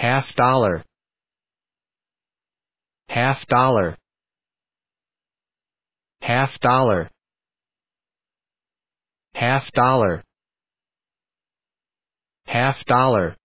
half dollar half dollar half dollar half dollar half dollar